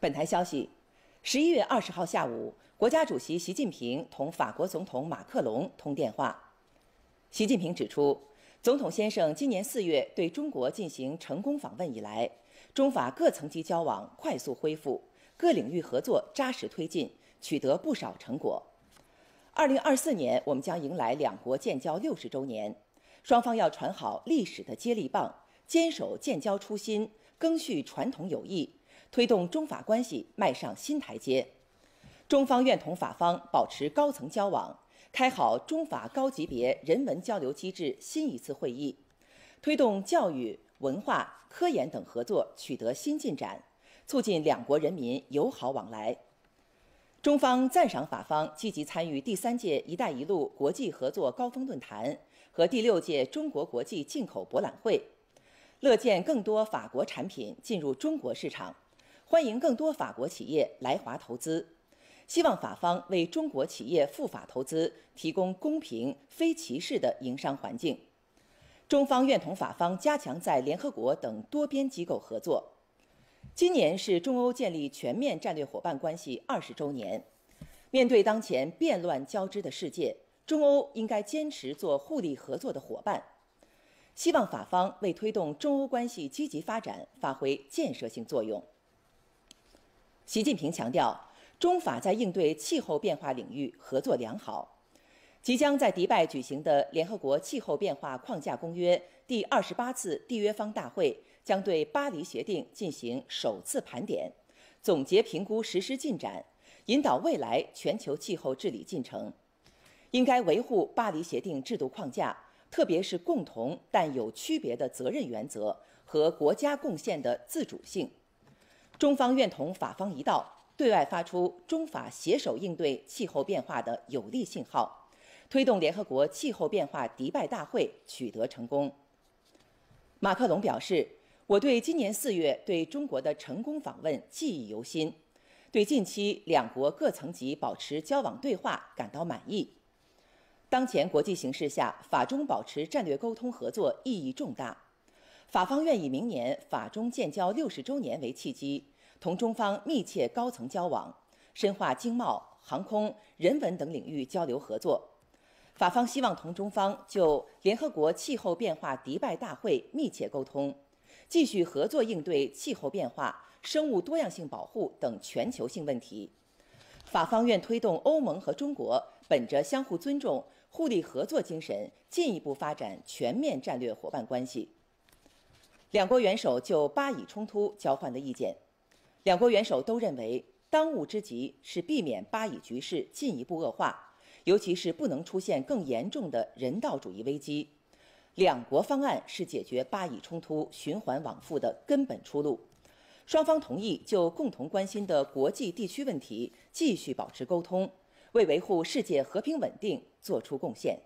本台消息，十一月二十号下午，国家主席习近平同法国总统马克龙通电话。习近平指出，总统先生今年四月对中国进行成功访问以来，中法各层级交往快速恢复，各领域合作扎实推进，取得不少成果。二零二四年我们将迎来两国建交六十周年，双方要传好历史的接力棒，坚守建交初心，赓续传统友谊。推动中法关系迈上新台阶，中方愿同法方保持高层交往，开好中法高级别人文交流机制新一次会议，推动教育、文化、科研等合作取得新进展，促进两国人民友好往来。中方赞赏法方积极参与第三届“一带一路”国际合作高峰论坛和第六届中国国际进口博览会，乐见更多法国产品进入中国市场。欢迎更多法国企业来华投资，希望法方为中国企业赴法投资提供公平、非歧视的营商环境。中方愿同法方加强在联合国等多边机构合作。今年是中欧建立全面战略伙伴关系二十周年。面对当前变乱交织的世界，中欧应该坚持做互利合作的伙伴。希望法方为推动中欧关系积极发展发挥建设性作用。习近平强调，中法在应对气候变化领域合作良好。即将在迪拜举行的联合国气候变化框架公约第二十八次缔约方大会将对《巴黎协定》进行首次盘点，总结评估实施进展，引导未来全球气候治理进程。应该维护《巴黎协定》制度框架，特别是共同但有区别的责任原则和国家贡献的自主性。中方愿同法方一道，对外发出中法携手应对气候变化的有力信号，推动联合国气候变化迪拜大会取得成功。马克龙表示，我对今年四月对中国的成功访问记忆犹新，对近期两国各层级保持交往对话感到满意。当前国际形势下，法中保持战略沟通合作意义重大，法方愿以明年法中建交六十周年为契机。同中方密切高层交往，深化经贸、航空、人文等领域交流合作。法方希望同中方就联合国气候变化迪拜大会密切沟通，继续合作应对气候变化、生物多样性保护等全球性问题。法方愿推动欧盟和中国本着相互尊重、互利合作精神，进一步发展全面战略伙伴关系。两国元首就巴以冲突交换的意见。两国元首都认为，当务之急是避免巴以局势进一步恶化，尤其是不能出现更严重的人道主义危机。两国方案是解决巴以冲突循环往复的根本出路。双方同意就共同关心的国际地区问题继续保持沟通，为维护世界和平稳定作出贡献。